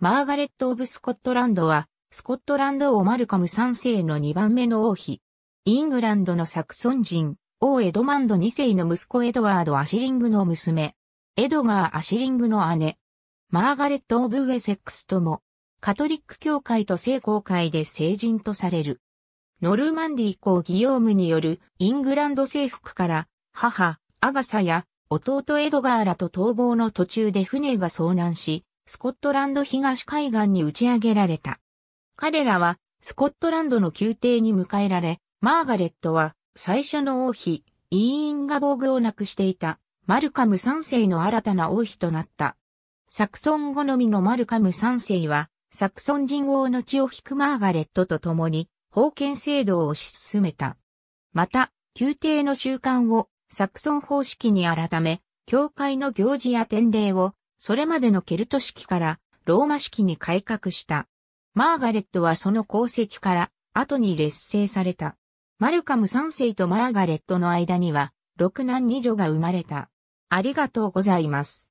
マーガレット・オブ・スコットランドは、スコットランド王マルカム3世の2番目の王妃。イングランドのサクソン人、王エドマンド2世の息子エドワード・アシリングの娘。エドガー・アシリングの姉。マーガレット・オブ・ウェセックスとも、カトリック教会と聖公会で成人とされる。ノルマンディ公ギヨームによるイングランド征服から、母、アガサや弟エドガーらと逃亡の途中で船が遭難し、スコットランド東海岸に打ち上げられた。彼らは、スコットランドの宮廷に迎えられ、マーガレットは、最初の王妃、イーンガボーグを亡くしていた、マルカム3世の新たな王妃となった。サクソン好みのマルカム3世は、サクソン人王の血を引くマーガレットと共に、封建制度を推し進めた。また、宮廷の習慣をサクソン方式に改め、教会の行事や典礼をそれまでのケルト式からローマ式に改革した。マーガレットはその功績から後に劣勢された。マルカム3世とマーガレットの間には6男2女が生まれた。ありがとうございます。